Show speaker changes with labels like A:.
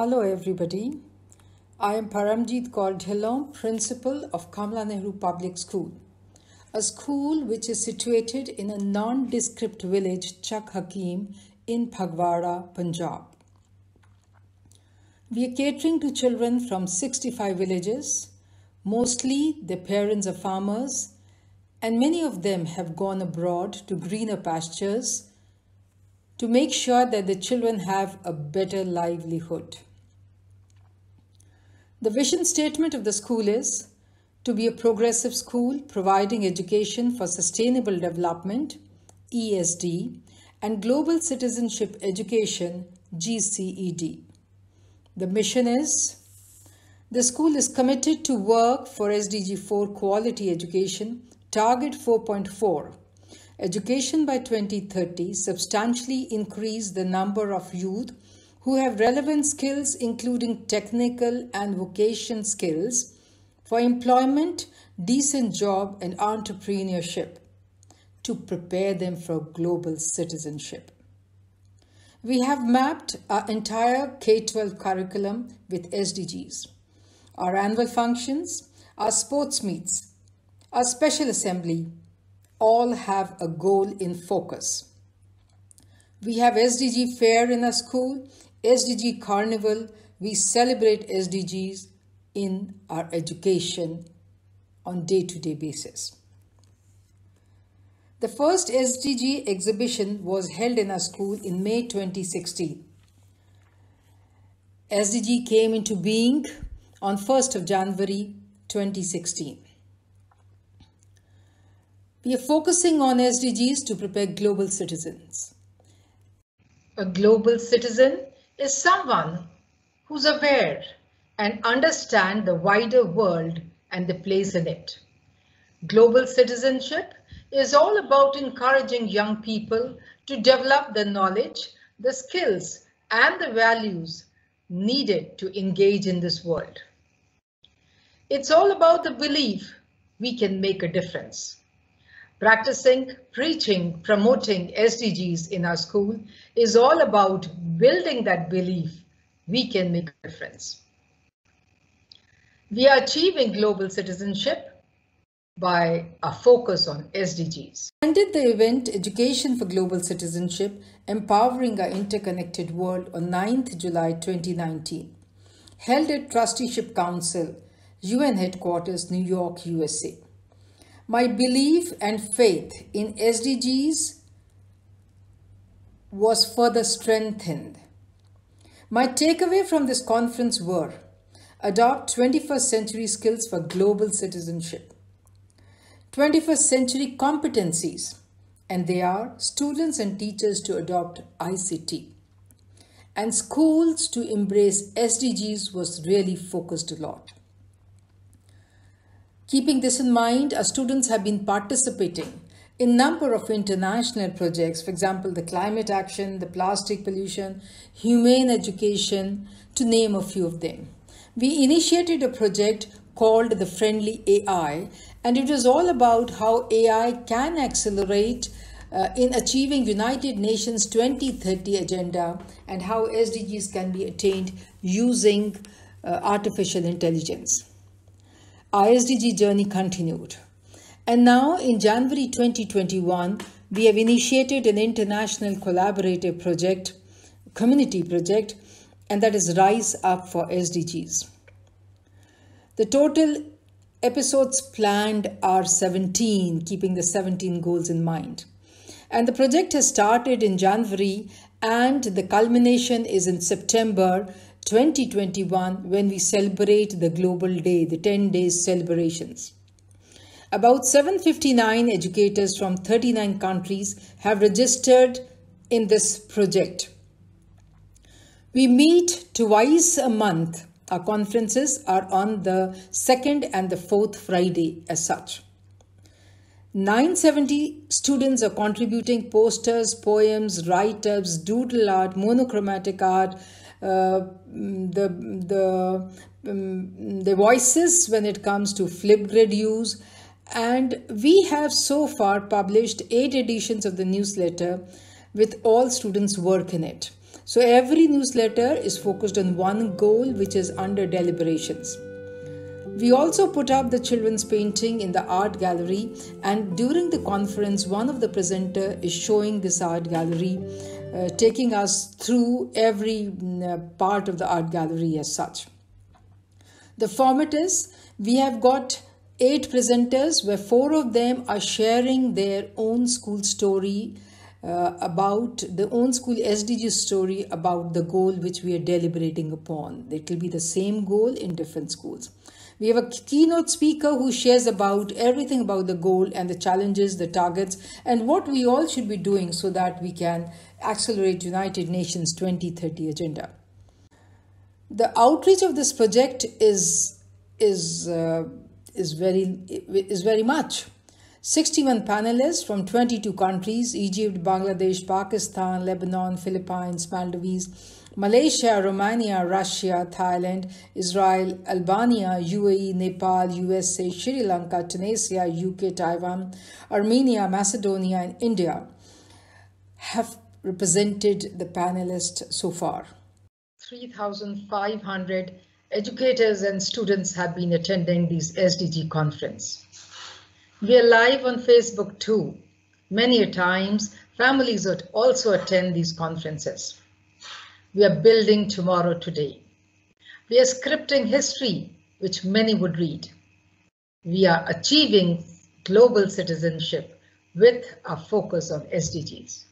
A: Hello everybody. I am Paramjit Kaur Dhillon, principal of Kamla Nehru Public School, a school which is situated in a nondescript village, Chak Hakim, in Phagwara, Punjab. We are catering to children from 65 villages. Mostly their parents are farmers and many of them have gone abroad to greener pastures to make sure that the children have a better livelihood. The vision statement of the school is to be a progressive school providing education for sustainable development, ESD, and global citizenship education, GCED. The mission is the school is committed to work for SDG 4 quality education, target 4.4. Education by 2030 substantially increase the number of youth who have relevant skills including technical and vocation skills for employment, decent job and entrepreneurship to prepare them for global citizenship. We have mapped our entire K-12 curriculum with SDGs, our annual functions, our sports meets, our special assembly, all have a goal in focus. We have SDG fair in our school, SDG carnival. We celebrate SDGs in our education on day-to-day -day basis. The first SDG exhibition was held in our school in May 2016. SDG came into being on 1st of January 2016. We are focusing on SDGs to prepare global citizens. A global citizen is someone who's aware and understand the wider world and the place in it. Global citizenship is all about encouraging young people to develop the knowledge, the skills, and the values needed to engage in this world. It's all about the belief we can make a difference. Practicing, preaching, promoting SDGs in our school is all about building that belief we can make a difference. We are achieving global citizenship by a focus on SDGs. Ended the event Education for Global Citizenship, Empowering Our Interconnected World on 9th July 2019, held at Trusteeship Council, UN Headquarters, New York, USA. My belief and faith in SDGs was further strengthened. My takeaway from this conference were adopt 21st century skills for global citizenship, 21st century competencies, and they are students and teachers to adopt ICT. And schools to embrace SDGs was really focused a lot. Keeping this in mind, our students have been participating in number of international projects, for example, the climate action, the plastic pollution, humane education, to name a few of them. We initiated a project called the Friendly AI, and it was all about how AI can accelerate uh, in achieving United Nations 2030 agenda and how SDGs can be attained using uh, artificial intelligence. ISDG journey continued. And now in January 2021, we have initiated an international collaborative project, community project, and that is Rise Up for SDGs. The total episodes planned are 17, keeping the 17 goals in mind. And the project has started in January and the culmination is in September 2021 when we celebrate the global day the 10 days celebrations about 759 educators from 39 countries have registered in this project we meet twice a month our conferences are on the second and the fourth Friday as such. 970 students are contributing posters, poems, write ups, doodle art, monochromatic art, uh, the the um, the voices when it comes to Flipgrid use. And we have so far published eight editions of the newsletter with all students' work in it. So every newsletter is focused on one goal, which is under deliberations. We also put up the children's painting in the art gallery, and during the conference, one of the presenter is showing this art gallery uh, taking us through every mm, uh, part of the art gallery as such. The format is we have got eight presenters where four of them are sharing their own school story uh, about the own school SDG story about the goal which we are deliberating upon. It will be the same goal in different schools. We have a keynote speaker who shares about everything about the goal and the challenges, the targets, and what we all should be doing so that we can accelerate United Nations 2030 agenda. The outreach of this project is is uh, is very is very much 61 panelists from 22 countries Egypt, Bangladesh, Pakistan, Lebanon, Philippines, Maldives, Malaysia, Romania, Russia, Thailand, Israel, Albania, UAE, Nepal, USA, Sri Lanka, Tunisia, UK, Taiwan, Armenia, Macedonia, and India have represented the panelists so far. 3,500 educators and students have been attending this SDG conference. We're live on Facebook too. Many a times, families also attend these conferences. We are building tomorrow today. We are scripting history, which many would read. We are achieving global citizenship with a focus on SDGs.